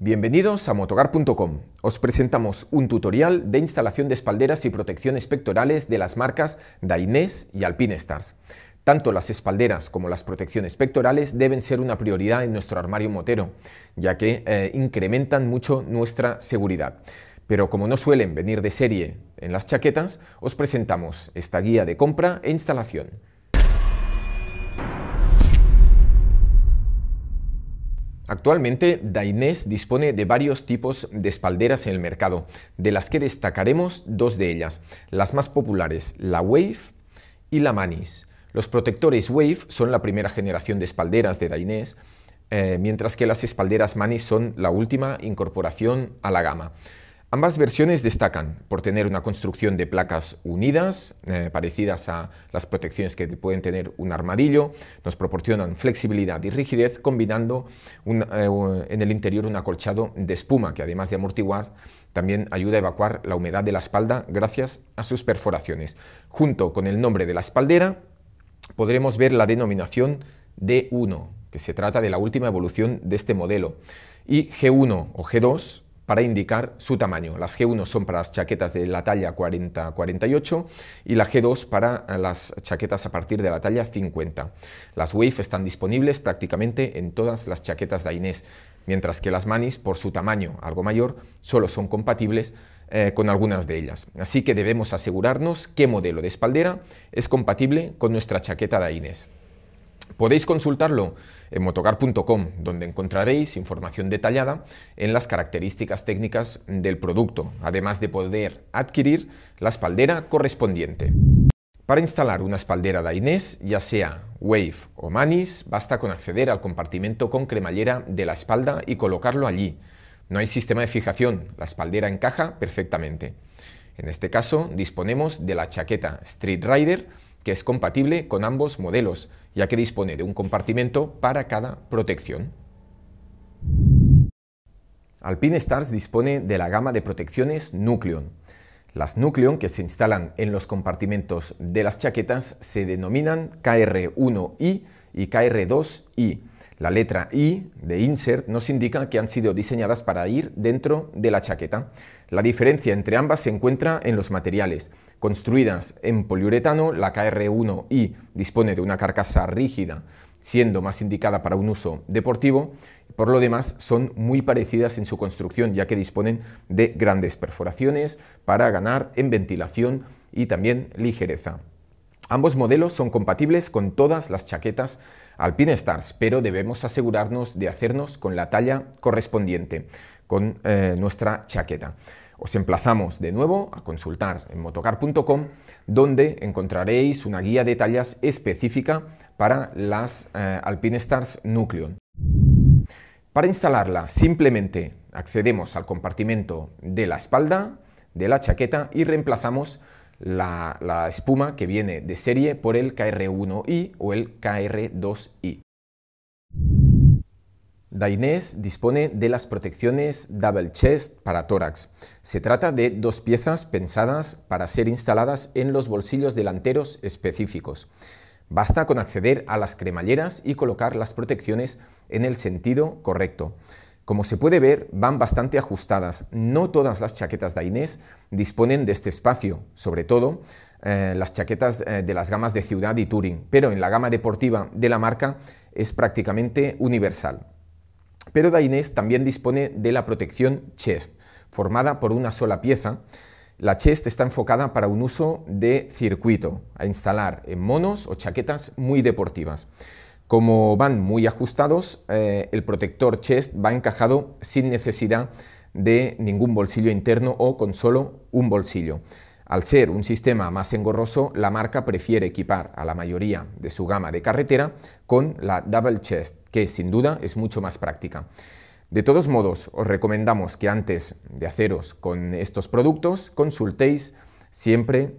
Bienvenidos a Motogar.com. Os presentamos un tutorial de instalación de espalderas y protecciones pectorales de las marcas Dainés y Alpinestars. Tanto las espalderas como las protecciones pectorales deben ser una prioridad en nuestro armario motero, ya que eh, incrementan mucho nuestra seguridad. Pero como no suelen venir de serie en las chaquetas, os presentamos esta guía de compra e instalación. Actualmente, Dainese dispone de varios tipos de espalderas en el mercado, de las que destacaremos dos de ellas, las más populares, la Wave y la Manis. Los protectores Wave son la primera generación de espalderas de Dainés, eh, mientras que las espalderas Manis son la última incorporación a la gama. Ambas versiones destacan por tener una construcción de placas unidas, eh, parecidas a las protecciones que pueden tener un armadillo, nos proporcionan flexibilidad y rigidez combinando eh, en el interior un acolchado de espuma que además de amortiguar también ayuda a evacuar la humedad de la espalda gracias a sus perforaciones. Junto con el nombre de la espaldera podremos ver la denominación D1, que se trata de la última evolución de este modelo, y G1 o G2 para indicar su tamaño. Las G1 son para las chaquetas de la talla 40-48 y la G2 para las chaquetas a partir de la talla 50. Las Wave están disponibles prácticamente en todas las chaquetas de Inés, mientras que las Manis, por su tamaño algo mayor, solo son compatibles eh, con algunas de ellas. Así que debemos asegurarnos qué modelo de espaldera es compatible con nuestra chaqueta de Inés. Podéis consultarlo en motocar.com, donde encontraréis información detallada en las características técnicas del producto, además de poder adquirir la espaldera correspondiente. Para instalar una espaldera Inés, ya sea Wave o Manis, basta con acceder al compartimento con cremallera de la espalda y colocarlo allí. No hay sistema de fijación, la espaldera encaja perfectamente. En este caso disponemos de la chaqueta Street Rider que es compatible con ambos modelos, ya que dispone de un compartimento para cada protección. Alpine Stars dispone de la gama de protecciones Nucleon. Las Nucleon que se instalan en los compartimentos de las chaquetas se denominan KR1i y KR2i la letra I de insert nos indica que han sido diseñadas para ir dentro de la chaqueta. La diferencia entre ambas se encuentra en los materiales. Construidas en poliuretano, la KR1i dispone de una carcasa rígida, siendo más indicada para un uso deportivo. Por lo demás, son muy parecidas en su construcción, ya que disponen de grandes perforaciones para ganar en ventilación y también ligereza. Ambos modelos son compatibles con todas las chaquetas Alpine Stars, pero debemos asegurarnos de hacernos con la talla correspondiente con eh, nuestra chaqueta. Os emplazamos de nuevo a consultar en motocar.com donde encontraréis una guía de tallas específica para las eh, Alpine Stars Nucleon. Para instalarla simplemente accedemos al compartimento de la espalda de la chaqueta y reemplazamos la, espuma que viene de serie por el KR1i o el KR2i. Dainese dispone de las protecciones Double Chest para tórax. Se trata de dos piezas pensadas para ser instaladas en los bolsillos delanteros específicos. Basta con acceder a las cremalleras y colocar las protecciones en el sentido correcto. Como se puede ver, van bastante ajustadas. No todas las chaquetas de Inés disponen de este espacio, sobre todo eh, las chaquetas eh, de las gamas de ciudad y touring, pero en la gama deportiva de la marca es prácticamente universal. Pero Dainés también dispone de la protección chest, formada por una sola pieza. La chest está enfocada para un uso de circuito, a instalar en monos o chaquetas muy deportivas. Como van muy ajustados, eh, el protector chest va encajado sin necesidad de ningún bolsillo interno o con solo un bolsillo. Al ser un sistema más engorroso, la marca prefiere equipar a la mayoría de su gama de carretera con la Double Chest, que sin duda es mucho más práctica. De todos modos, os recomendamos que antes de haceros con estos productos, consultéis siempre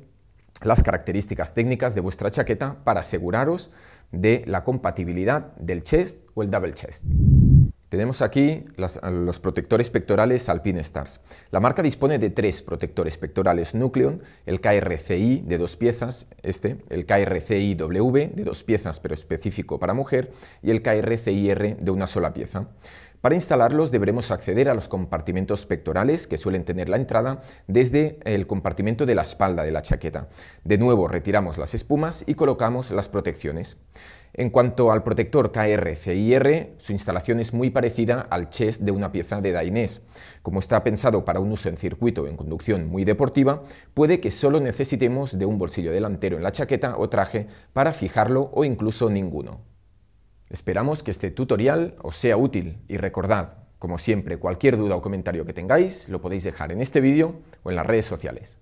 las características técnicas de vuestra chaqueta para aseguraros de la compatibilidad del chest o el double chest. Tenemos aquí los protectores pectorales Alpine Stars. La marca dispone de tres protectores pectorales Nucleon, el KRCI de dos piezas, este, el krciw de dos piezas pero específico para mujer y el KRCIR de una sola pieza. Para instalarlos deberemos acceder a los compartimentos pectorales que suelen tener la entrada desde el compartimento de la espalda de la chaqueta. De nuevo retiramos las espumas y colocamos las protecciones. En cuanto al protector kr su instalación es muy parecida al chest de una pieza de Dainese. Como está pensado para un uso en circuito en conducción muy deportiva, puede que solo necesitemos de un bolsillo delantero en la chaqueta o traje para fijarlo o incluso ninguno. Esperamos que este tutorial os sea útil y recordad, como siempre, cualquier duda o comentario que tengáis lo podéis dejar en este vídeo o en las redes sociales.